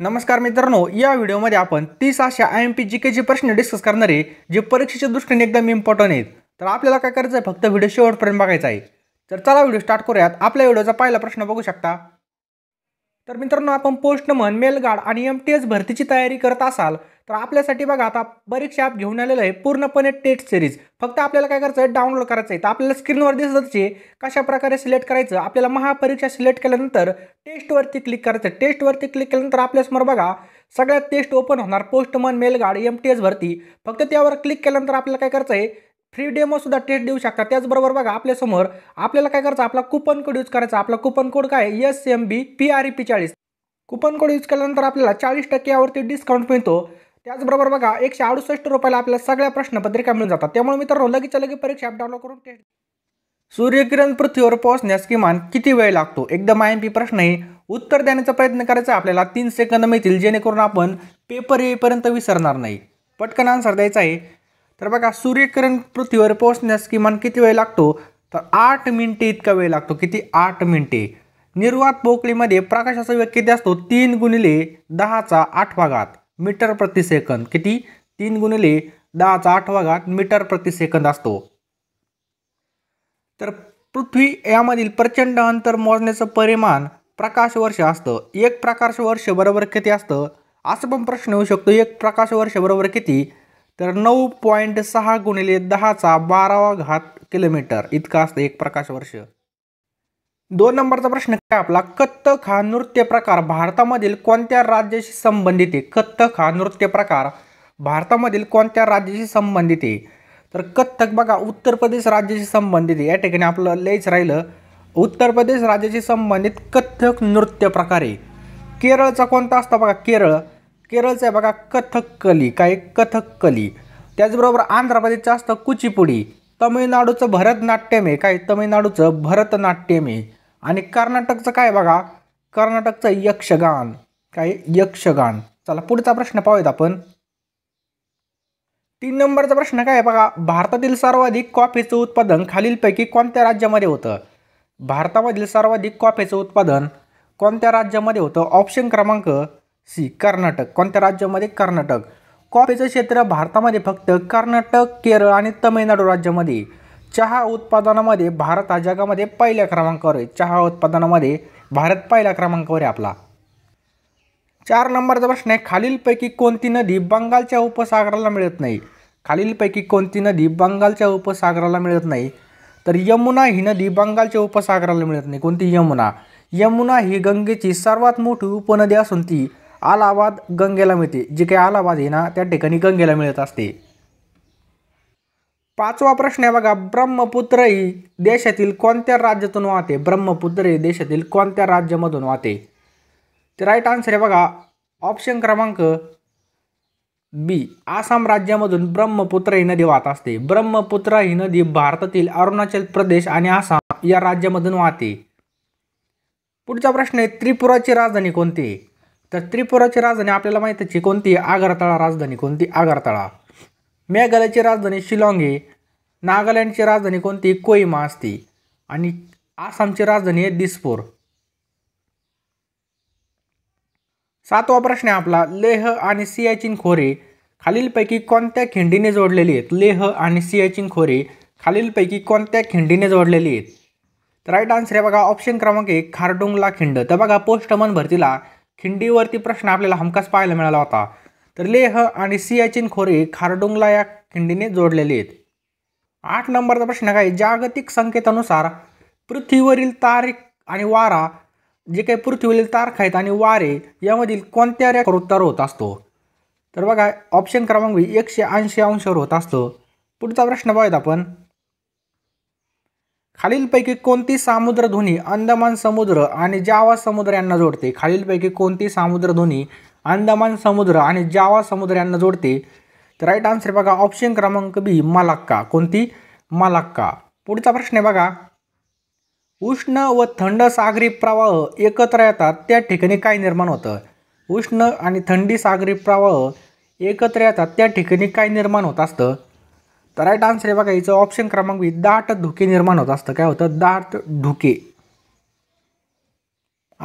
नमस्कार मित्रांनो या व्हिडिओमध्ये आपण तीस अशा I M P G G प्रश्न डिस्कस करणार आहे जे परीक्षेच्या दृष्टीने एकदम इम्पॉर्टंट आहेत तर आपल्याला काय करायचं आहे फक्त व्हिडिओ शेवटपर्यंत बघायचा आहे तर चला व्हिडिओ स्टार्ट करूयात आपल्या व्हिडिओचा पहिला प्रश्न बघू शकता तर मित्रांनो आपण पोस्टमन मेलगार्ड आणि एम टी एस भरतीची तयारी करत असाल तर आपल्यासाठी बघा आता परीक्षा ॲप घेऊन आलेलं आहे पूर्णपणे टेस्ट सिरीज फक्त आपल्याला काय करायचं आहे डाउनलोड करायचं आहे तर आपल्याला स्क्रीनवर दिसत असे कशाप्रकारे प्रकारे सिलेक्ट करायचं आपल्याला महापरीक्षा सिलेक्ट केल्यानंतर टेस्टवरती क्लिक करायचं टेस्टवरती क्लिक केल्यानंतर आपल्यासमोर बघा सगळ्यात टेस्ट ओपन होणार पोस्टमन मेलगार्ड एम टी एसवरती फक्त त्यावर क्लिक केल्यानंतर आपल्याला काय करायचं आहे फ्री सुद्धा टेस्ट देऊ शकता त्याचबरोबर बघा आपल्यासमोर आपल्याला काय करायचं आपला कुपन कोड यूज करायचा आपला कुपन कोड काय S M B P R E P चाळीस कुपन कोड यूज केल्यानंतर आपल्याला चाळीस टक्के डिस्काउंट मिळतो त्याचबरोबर बघा एकशे अडुसष्ट रुपयाला आपल्या सगळ्या प्रश्नपत्रिका मिळून जातात त्यामुळे मित्रांनो लगेचच्या लगेच परीक्षा ॲप डाउनलोड करून टेस्ट सूर्यकिरण पृथ्वीवर पोहोचण्यास किमान किती वेळ लागतो एकदम आय एम पी प्रश्न आहे उत्तर देण्याचा प्रयत्न करायचा आपल्याला तीन सेकंद मिळतील जेणेकरून आपण पेपर येईपर्यंत विसरणार नाही पटकन आन्सर द्यायचा आहे तर बघा सूर्यकिरण पृथ्वीवर पोहोचण्यास किमान किती वेळ लागतो तर आठ मिनिटे इतका वेळ लागतो किती आठ मिनिटे निर्वात पोकळीमध्ये प्रकाशाचा वेग किती असतो तीन गुणिले दहाचा आठ घात मीटर प्रति सेकंद किती तीन गुणिले दहाचा आठवा घात मीटर प्रति सेकंद असतो तर पृथ्वी यामधील प्रचंड अंतर मोजण्याचं परिमाण प्रकाश वर्ष असतं एक प्रकाश वर्ष बरोबर किती असतं असं पण प्रश्न येऊ शकतो एक वर्ष बरोबर किती तर नऊ पॉईंट सहा गुणिले दहाचा बारावा घात किलोमीटर इतकं असतं एक प्रकाश वर्ष दोन नंबरचा प्रश्न काय आपला कथ्थक हा नृत्य प्रकार भारतामधील कोणत्या राज्याशी संबंधित आहे कथ्थक हा नृत्य प्रकार भारतामधील कोणत्या राज्याशी संबंधित आहे तर कथ्थक बघा उत्तर प्रदेश राज्याशी संबंधित आहे या ठिकाणी आपलं लयच राहिलं उत्तर प्रदेश राज्याशी संबंधित कथ्थक नृत्य प्रकार आहे केरळचा कोणता असतो बघा केरळ केरळचं आहे बघा कथकली काय कथकली त्याचबरोबर आंध्र प्रदेशचं असतं कुचीपुडी तमिळनाडूचं भरतनाट्यम आहे काय तमिळनाडूचं भरतनाट्यम आहे आणि कर्नाटकचं काय बघा कर्नाटकचं यक्षगान काय यक्षगान चला पुढचा प्रश्न पाहूयात आपण तीन नंबरचा प्रश्न काय बघा भारतातील सर्वाधिक कॉफीचं उत्पादन खालीलपैकी कोणत्या राज्यामध्ये होतं भारतामधील सर्वाधिक कॉफीचं उत्पादन कोणत्या राज्यामध्ये होतं ऑप्शन क्रमांक सी कर्नाटक कोणत्या राज्यामध्ये कर्नाटक कॉफीचं क्षेत्र भारतामध्ये फक्त कर्नाटक केरळ आणि तमिळनाडू राज्यामध्ये चहा उत्पादनामध्ये भारत हा जगामध्ये पहिल्या क्रमांकावर आहे चहा उत्पादनामध्ये भारत पहिल्या क्रमांकावर आहे आपला चार नंबरचा प्रश्न आहे खालीलपैकी कोणती नदी बंगालच्या उपसागराला मिळत नाही खालीलपैकी कोणती नदी बंगालच्या उपसागराला मिळत नाही तर यमुना ही नदी बंगालच्या उपसागराला मिळत नाही कोणती यमुना यमुना ही गंगेची सर्वात मोठी उपनदी असून ती अलाहाबाद गंगेला मिळते जी काही अलाहाबाद आहे ना त्या ठिकाणी गंगेला मिळत असते पाचवा प्रश्न आहे बघा ब्रह्मपुत्र ही देशातील कोणत्या राज्यातून वाहते ब्रह्मपुत्र ही देशातील कोणत्या राज्यामधून वाहते ते राईट आन्सर आहे बघा ऑप्शन क्रमांक बी आसाम राज्यामधून ब्रह्मपुत्र ही नदी वाहत असते ब्रह्मपुत्र ही नदी भारतातील अरुणाचल प्रदेश आणि आसाम या राज्यामधून वाहते पुढचा प्रश्न आहे त्रिपुराची राजधानी कोणती तर त्रिपुराची राजधानी आपल्याला माहितीची कोणती आगरतळा राजधानी कोणती आगरतळा मेघालयाची राजधानी शिलाँग आहे नागालँडची राजधानी कोणती कोहिमा असते आणि आसामची राजधानी आहे दिसपूर सातवा प्रश्न आहे आपला लेह आणि सियाचिन खोरे खालीलपैकी कोणत्या खिंडीने जोडलेली आहेत लेह आणि सियाचिन खोरे खालीलपैकी कोणत्या खिंडीने जोडलेली आहेत तर राईट आन्सर आहे बघा ऑप्शन क्रमांक एक खारडोंगला खिंड तर बघा पोस्टमन भरतीला खिंडीवरती प्रश्न आपल्याला हमखास पाहायला मिळाला होता तर लेह आणि सियाचिन खोरे खारडुंगला या खिंडीने जोडलेले आहेत आठ नंबरचा प्रश्न काय जागतिक संकेतानुसार पृथ्वीवरील तारीख आणि वारा जे काही पृथ्वीवरील तारखा आहेत आणि वारे यामधील कोणत्या रेखा उत्तर होत असतो तर बघा ऑप्शन क्रमांक बी एकशे ऐंशी अंशावर होत असतो पुढचा प्रश्न पाहूयात आपण खालीलपैकी कोणती सामुद्रध्वनी अंदमान समुद्र आणि जावा समुद्र यांना जोडते खालीलपैकी कोणती सामुद्रध्वनी अंदमान समुद्र आणि जावा समुद्र यांना जोडते तर राईट आन्सर बघा ऑप्शन क्रमांक बी मालाक्का कोणती मालाक्का पुढचा प्रश्न आहे बघा उष्ण व थंड सागरी प्रवाह एकत्र येतात त्या ठिकाणी काय निर्माण होतं उष्ण आणि थंडी सागरी प्रवाह एकत्र येतात त्या ठिकाणी काय निर्माण होत असतं तर राईट आन्सर आहे बघा याचं ऑप्शन क्रमांक बी दाट धुके निर्माण होत असतं काय होतं दाट धुके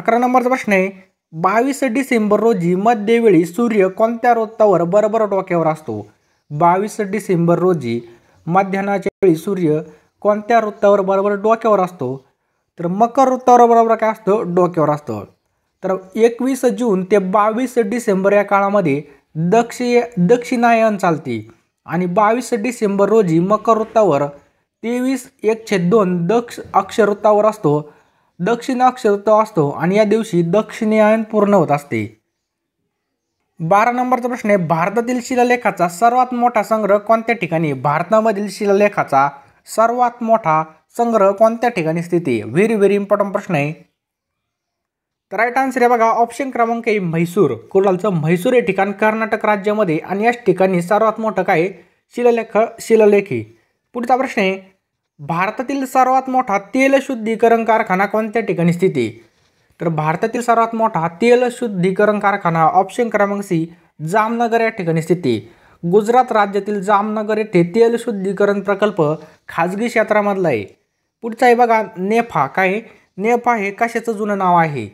अकरा नंबरचा प्रश्न आहे बावीस डिसेंबर रोजी मध्यवेळी सूर्य कोणत्या वृत्तावर बरोबर डोक्यावर असतो बावीस डिसेंबर रोजी मध्यानाच्या वेळी सूर्य कोणत्या वृत्तावर बरोबर डोक्यावर असतो तर मकर वृत्तावर बरोबर काय असतं डोक्यावर असतं तर एकवीस जून ते बावीस डिसेंबर या काळामध्ये दक्षिय दक्षिणायन चालते आणि बावीस डिसेंबर रोजी मकर वृत्तावर तेवीस एक छेद दोन दक्ष अक्षरवृत्तावर असतो तो असतो आणि या दिवशी दक्षिणायन पूर्ण होत असते बारा नंबरचा प्रश्न आहे भारतातील शिलालेखाचा सर्वात मोठा संग्रह कोणत्या ठिकाणी भारतामधील शिलालेखाचा सर्वात मोठा संग्रह कोणत्या ठिकाणी स्थित आहे व्हेरी व्हेरी इम्पॉर्टंट प्रश्न आहे तर राईट आन्सर आहे बघा ऑप्शन क्रमांक आहे म्हैसूर कुरलालचं म्हैसूर हे ठिकाण कर्नाटक राज्यामध्ये आणि याच ठिकाणी सर्वात मोठं काय शिलालेख शिलालेखी पुढचा प्रश्न आहे भारतातील सर्वात मोठा तेल शुद्धीकरण कारखाना कोणत्या ठिकाणी स्थित आहे तर भारतातील सर्वात मोठा तेल शुद्धीकरण कारखाना ऑप्शन क्रमांक सी जामनगर या ठिकाणी स्थित आहे गुजरात राज्यातील जामनगर येथे तेल शुद्धीकरण प्रकल्प खाजगी क्षेत्रामधला आहे पुढचा आहे बघा नेफा काय नेफा हे कशाचं जुनं नाव आहे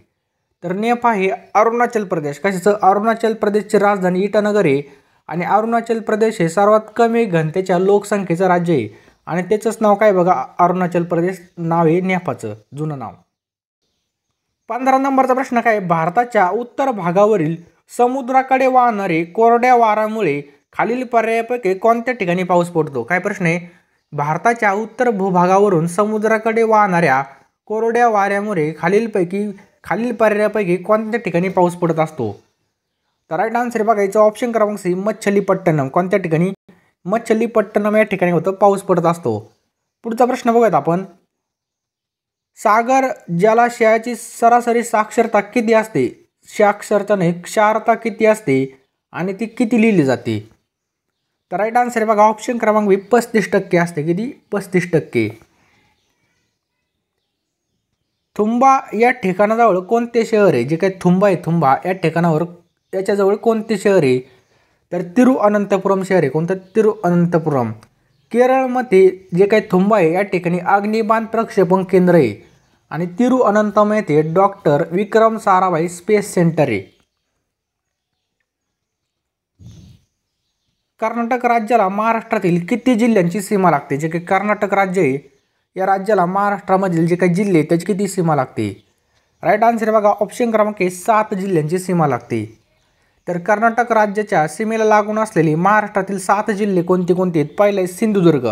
तर नेफा हे अरुणाचल प्रदेश कशाचं अरुणाचल प्रदेशची राजधानी इटानगर आहे आणि अरुणाचल प्रदेश हे सर्वात कमी घनतेच्या लोकसंख्येचं राज्य आहे आणि त्याचंच नाव काय बघा अरुणाचल प्रदेश नाव आहे नेपाचं जुनं नाव पंधरा नंबरचा प्रश्न काय भारताच्या उत्तर भागावरील समुद्राकडे वाहणारे कोरड्या वाऱ्यामुळे खालील पर्यायापैकी कोणत्या ठिकाणी पाऊस पडतो काय प्रश्न आहे भारताच्या उत्तर भूभागावरून समुद्राकडे वाहणाऱ्या कोरड्या वाऱ्यामुळे खालीलपैकी खालील पर्यायापैकी कोणत्या ठिकाणी पाऊस पडत असतो तर राईट आन्सर बघायचं ऑप्शन क्रमांक सी मच्छलीपट्टणम कोणत्या ठिकाणी मच्छलीपट्टणम या ठिकाणी होतं पाऊस पडत असतो पुढचा प्रश्न बघूयात आपण सागर जलाशयाची सरासरी साक्षरता किती असते नाही क्षारता किती असते आणि ती किती लिहिली जाते तर राईट आन्सर बघा ऑप्शन क्रमांक बी पस्तीस टक्के असते किती पस्तीस टक्के थुंबा या ठिकाणाजवळ कोणते शहर आहे जे काही थुंबा आहे थुंबा या ठिकाणावर त्याच्याजवळ कोणते शहर आहे तर तिरुअनंतपुरम शहर आहे कोणतं तिरुअनंतपुरम केरळमध्ये जे काही थुंबा आहे या ठिकाणी अग्निबाण प्रक्षेपण केंद्र आहे आणि तिरुअनंतम येथे doctor Vikram Sarabhai space centre आहे कर्नाटक राज्याला महाराष्ट्रातील किती जिल्ह्यांची सीमा लागते जे काही कर्नाटक राज्य आहे या राज्याला महाराष्ट्रामधील जे काही जिल्हे त्याची किती सीमा लागते राईट आन्सर बघा ऑप्शन क्रमांक सात जिल्ह्यांची सीमा लागते तर कर्नाटक राज्याच्या सीमेला लागून असलेली महाराष्ट्रातील सात जिल्हे कोणते कोणते आहेत पहिलं आहे सिंधुदुर्ग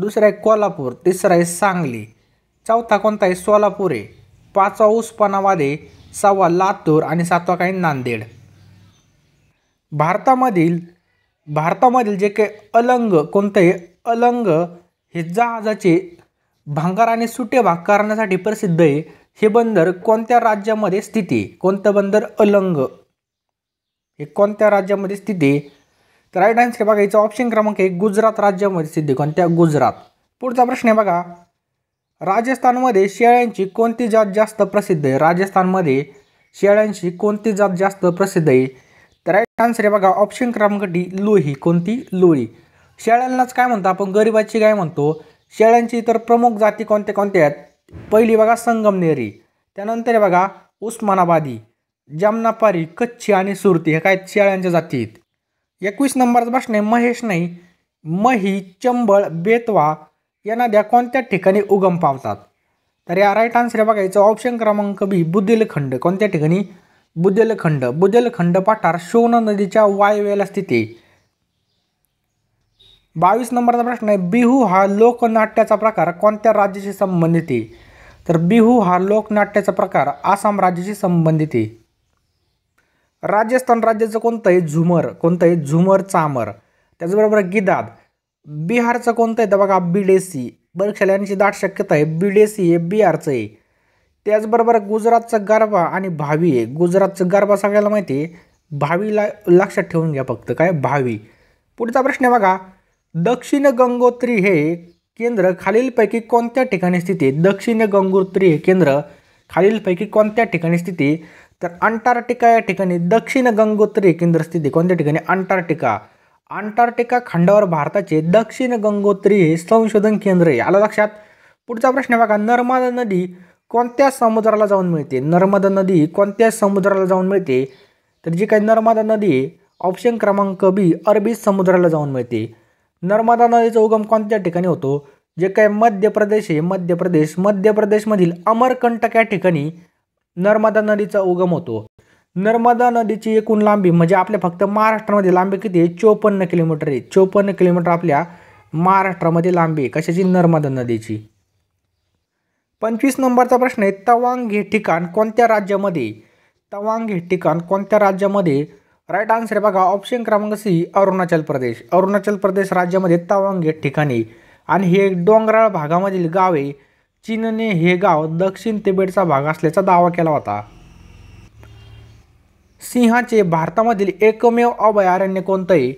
दुसरं आहे कोल्हापूर तिसरा आहे सांगली चौथा कोणता आहे सोलापूर आहे पाचवा उस्मानाबादे सहावा लातूर आणि सातवा काय नांदेड भारतामधील भारतामधील जे काही अलंग कोणते अलंग हे जहाजाचे भांगार आणि सुटे भाग करण्यासाठी प्रसिद्ध आहे हे बंदर कोणत्या राज्यामध्ये स्थिती कोणतं बंदर अलंग हे कोणत्या राज्यामध्ये स्थित आहे तर राईट आन्सर बघा याचा ऑप्शन क्रमांक आहे गुजरात राज्यामध्ये स्थित आहे कोणत्या गुजरात पुढचा प्रश्न आहे बघा राजस्थानमध्ये शेळ्यांची कोणती जात जास्त प्रसिद्ध आहे राजस्थानमध्ये शेळ्यांची कोणती जात जास्त प्रसिद्ध आहे तर राईट आन्सर आहे बघा ऑप्शन क्रमांक डी लोही कोणती लोळी शेळ्यांनाच काय म्हणतो आपण गरिबाची काय म्हणतो शेळ्यांची इतर प्रमुख जाती कोणत्या कोणत्या आहेत पहिली बघा संगमनेरी त्यानंतर बघा उस्मानाबादी जामनापारी कच्छी आणि सुरती ह्या काय शेळ्यांच्या जाती आहेत एकवीस नंबरचा प्रश्न आहे महेश नाही मही चंबळ बेतवा या नद्या कोणत्या ठिकाणी उगम पावतात तर या राईट आन्सर बघायचं ऑप्शन क्रमांक बी बुद्धेलखंड कोणत्या ठिकाणी बुद्धेलखंड बुद्धेलखंड पाठार शोन नदीच्या वायव्याला स्थिती बावीस नंबरचा प्रश्न आहे बिहू हा लोकनाट्याचा प्रकार कोणत्या राज्याशी संबंधित आहे तर बिहू हा लोकनाट्याचा प्रकार आसाम राज्याशी संबंधित आहे राजस्थान राज्याचं कोणतं आहे झुमर कोणतं आहे झुमर चामर त्याचबरोबर गिदाद बिहारचं कोणतं आहे तर बघा बिडेसी बरक्षाला यांची दाट शक्यता आहे बिडेसी हे बिहारचं आहे त्याचबरोबर गुजरातचं गरबा आणि भावी आहे गुजरातचं गरबा सगळ्याला माहिती आहे भावीला लक्षात ठेवून घ्या फक्त काय भावी पुढचा प्रश्न आहे बघा दक्षिण गंगोत्री हे केंद्र खालीलपैकी कोणत्या ठिकाणी स्थिती दक्षिण गंगोत्री हे केंद्र खालीलपैकी कोणत्या ठिकाणी स्थिती तर अंटार्क्टिका या ठिकाणी दक्षिण गंगोत्री केंद्रस्थिती कोणत्या ठिकाणी अंटार्क्टिका अंटार्क्टिका खंडावर भारताचे दक्षिण गंगोत्री हे संशोधन केंद्र आहे आला लक्षात पुढचा प्रश्न बघा नर्मदा नदी कोणत्या समुद्राला जाऊन मिळते नर्मदा नदी कोणत्या समुद्राला जाऊन मिळते तर जी काही नर्मदा नदी आहे ऑप्शन क्रमांक बी अरबी समुद्राला जाऊन मिळते नर्मदा नदीचा उगम कोणत्या ठिकाणी होतो जे काय मध्य प्रदेश आहे मध्य प्रदेश मध्य प्रदेशमधील अमरकंटक या ठिकाणी नर्मदा नदीचा उगम होतो नर्मदा नदीची एकूण लांबी म्हणजे आपल्या फक्त महाराष्ट्रामध्ये लांबी किती आहे चोपन्न किलोमीटर आहे चोपन्न किलोमीटर आपल्या महाराष्ट्रामध्ये लांबी आहे कशाची नर्मदा नदीची पंचवीस नंबरचा प्रश्न आहे तवांग हे ठिकाण कोणत्या राज्यामध्ये तवांग हे ठिकाण कोणत्या राज्यामध्ये राईट आन्सर बघा ऑप्शन क्रमांक सी अरुणाचल प्रदेश अरुणाचल प्रदेश राज्यामध्ये तवांग हे ठिकाणी आणि हे डोंगराळ भागामधील गाव आहे चीनने हे गाव दक्षिण तिबेटचा भाग असल्याचा दावा केला होता सिंहाचे भारतामधील एकमेव अभयारण्य कोणतंही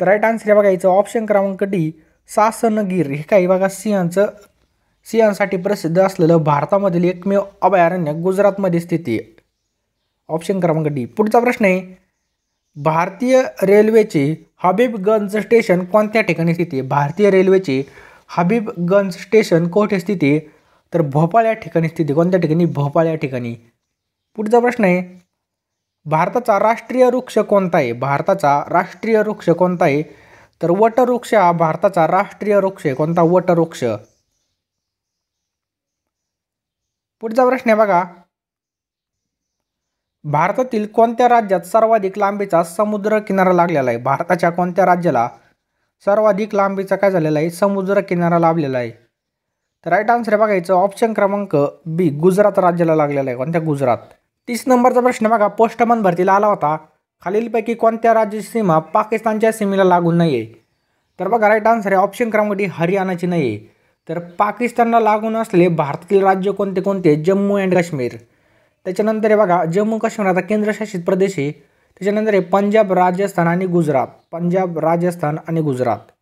तर राईट आन्सर बघायचं ऑप्शन क्रमांक डी सासनगीर हे काही बघा सिंहांचं सिंहांसाठी प्रसिद्ध असलेलं भारतामधील एकमेव अभयारण्य गुजरातमध्ये स्थित आहे ऑप्शन क्रमांक डी पुढचा प्रश्न आहे भारतीय रेल्वेचे हबीबगंज स्टेशन कोणत्या ठिकाणी स्थित आहे भारतीय रेल्वेचे हबीबगंज स्टेशन कोठे स्थित तर भोपाळ या ठिकाणी स्थिती कोणत्या ठिकाणी भोपाळ या ठिकाणी पुढचा प्रश्न आहे भारताचा राष्ट्रीय वृक्ष कोणता आहे भारताचा राष्ट्रीय वृक्ष कोणता आहे तर वटवृक्ष हा भारताचा राष्ट्रीय वृक्ष आहे कोणता वटवृक्ष पुढचा प्रश्न आहे बघा भारतातील कोणत्या राज्यात सर्वाधिक लांबीचा समुद्र किनारा लागलेला आहे भारताच्या कोणत्या राज्याला सर्वाधिक लांबीचा काय झालेला आहे समुद्र किनारा लाभलेला आहे तर राईट आन्सर आहे बघायचं ऑप्शन क्रमांक बी गुजरात राज्याला लागलेला आहे कोणत्या गुजरात तीस नंबरचा प्रश्न बघा पोस्टमन भरतीला आला होता खालीलपैकी कोणत्या राज्याची सीमा पाकिस्तानच्या सीमेला लागून नाही आहे तर बघा राईट आन्सर आहे ऑप्शन क्रमांक डी हरियाणाची नाही आहे तर पाकिस्तानला लागून असले भारतातील राज्य कोणते कोणते जम्मू अँड काश्मीर त्याच्यानंतर हे बघा जम्मू काश्मीर आता केंद्रशासित प्रदेश आहे त्याच्यानंतर आहे पंजाब राजस्थान आणि गुजरात पंजाब राजस्थान आणि गुजरात